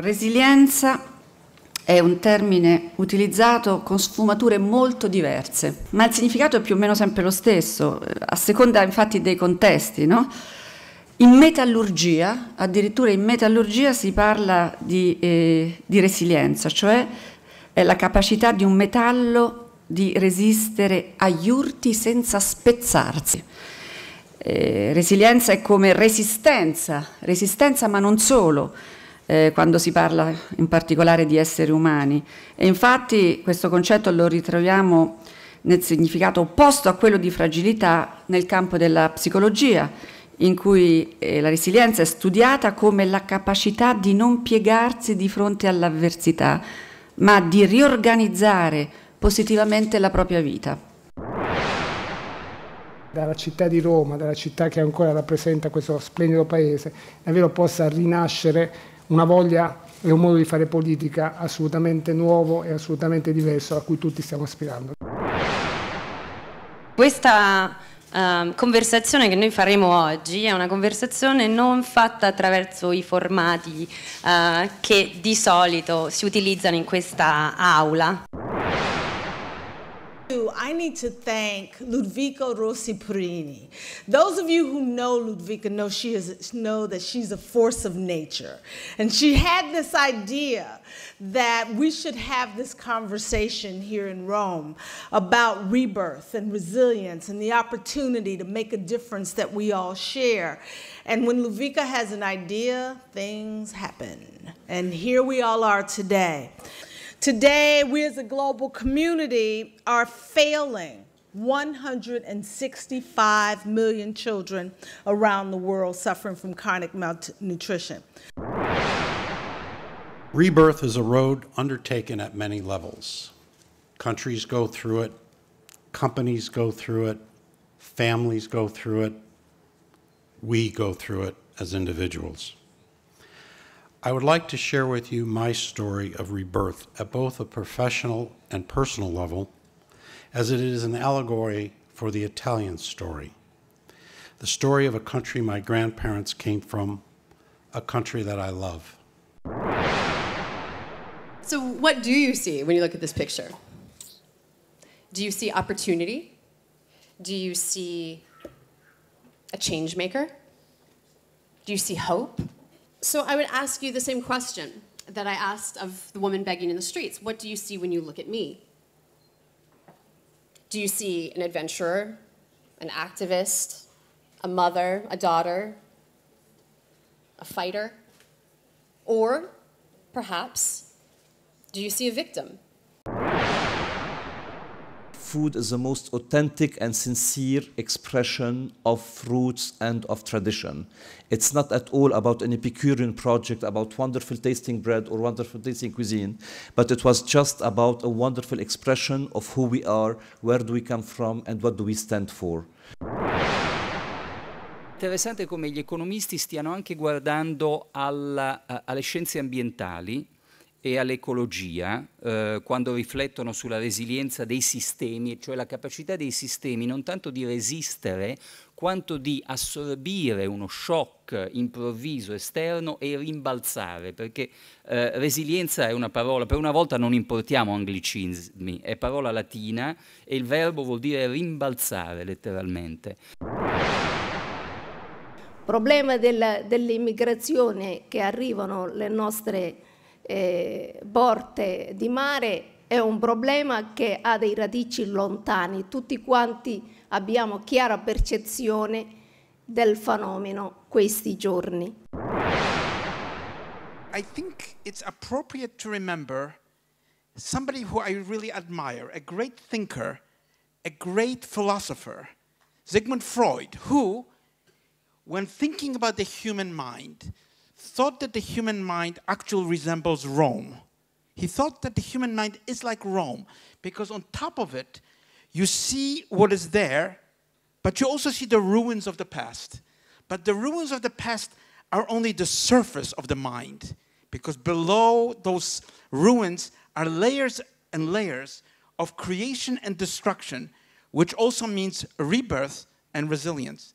Resilienza è un termine utilizzato con sfumature molto diverse, ma il significato è più o meno sempre lo stesso, eh, a seconda infatti dei contesti. No? In metallurgia, addirittura in metallurgia si parla di, eh, di resilienza, cioè è la capacità di un metallo di resistere agli urti senza spezzarsi. Eh, resilienza è come resistenza, resistenza ma non solo, eh, quando si parla in particolare di esseri umani. E infatti questo concetto lo ritroviamo nel significato opposto a quello di fragilità nel campo della psicologia, in cui eh, la resilienza è studiata come la capacità di non piegarsi di fronte all'avversità, ma di riorganizzare positivamente la propria vita dalla città di Roma, dalla città che ancora rappresenta questo splendido paese, davvero possa rinascere una voglia e un modo di fare politica assolutamente nuovo e assolutamente diverso a cui tutti stiamo aspirando. Questa Uh, conversazione che noi faremo oggi è una conversazione non fatta attraverso i formati uh, che di solito si utilizzano in questa aula. I need to thank Ludvika Rossi Purini. Those of you who know Ludvika know, she is, know that she's a force of nature. And she had this idea that we should have this conversation here in Rome about rebirth and resilience and the opportunity to make a difference that we all share. And when Ludvika has an idea, things happen. And here we all are today. Today, we as a global community are failing 165 million children around the world suffering from chronic malnutrition. Rebirth is a road undertaken at many levels. Countries go through it, companies go through it, families go through it, we go through it as individuals. I would like to share with you my story of rebirth at both a professional and personal level, as it is an allegory for the Italian story. The story of a country my grandparents came from, a country that I love. So, what do you see when you look at this picture? Do you see opportunity? Do you see a change maker? Do you see hope? So I would ask you the same question that I asked of the woman begging in the streets. What do you see when you look at me? Do you see an adventurer, an activist, a mother, a daughter, a fighter? Or, perhaps, do you see a victim? food is the most authentic and sincere expression of roots and of tradition. It's not at all about an Epicurean project, about wonderful tasting bread or wonderful tasting cuisine, but it was just about a wonderful expression of who we are, where do we come from, and what do we stand for. Interessante come gli economisti stiano anche guardando alla, eh, alle scienze ambientali e all'ecologia eh, quando riflettono sulla resilienza dei sistemi, cioè la capacità dei sistemi non tanto di resistere quanto di assorbire uno shock improvviso esterno e rimbalzare, perché eh, resilienza è una parola, per una volta non importiamo anglicismi, è parola latina e il verbo vuol dire rimbalzare letteralmente. Il problema dell'immigrazione che arrivano le nostre eh, borte di mare è un problema che ha dei radici lontani, tutti quanti abbiamo chiara percezione del fenomeno questi giorni. I think it's appropriate to remember somebody who I really admire, a great thinker, a great philosopher, Sigmund Freud, who, when thinking about the human mind, thought that the human mind actually resembles Rome. He thought that the human mind is like Rome because on top of it, you see what is there, but you also see the ruins of the past. But the ruins of the past are only the surface of the mind because below those ruins are layers and layers of creation and destruction, which also means rebirth and resilience.